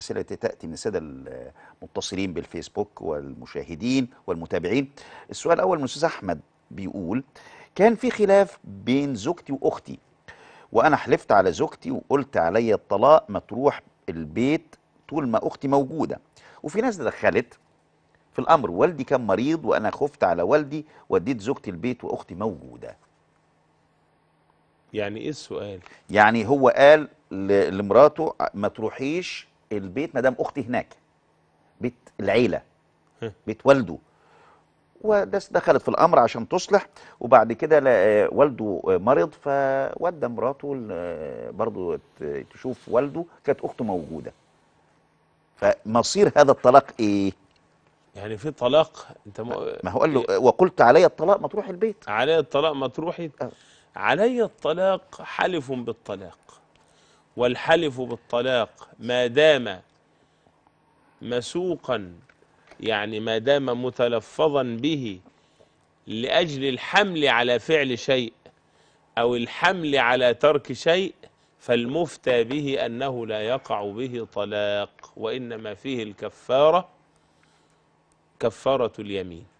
الأسئلة التي تأتي من السادة المتصلين بالفيسبوك والمشاهدين والمتابعين السؤال الأول من أستاذ أحمد بيقول كان في خلاف بين زوجتي وأختي وأنا حلفت على زوجتي وقلت عليا الطلاق ما تروح البيت طول ما أختي موجودة وفي ناس دخلت في الأمر والدي كان مريض وأنا خفت على والدي وديت زوجتي البيت وأختي موجودة يعني إيه السؤال؟ يعني هو قال لمراته ما تروحيش البيت ما دام اختي هناك بيت العيله بيت والده وده دخلت في الامر عشان تصلح وبعد كده والده مرض فودى مراته برضه تشوف والده كانت اخته موجوده فمصير هذا الطلاق ايه يعني في طلاق انت م... ما هو قال له وقلت علي الطلاق ما تروحي البيت علي الطلاق ما تروحي أه. علي الطلاق حلف بالطلاق والحلف بالطلاق ما دام مسوقا يعني ما دام متلفظا به لأجل الحمل على فعل شيء أو الحمل على ترك شيء فالمفتى به أنه لا يقع به طلاق وإنما فيه الكفارة كفارة اليمين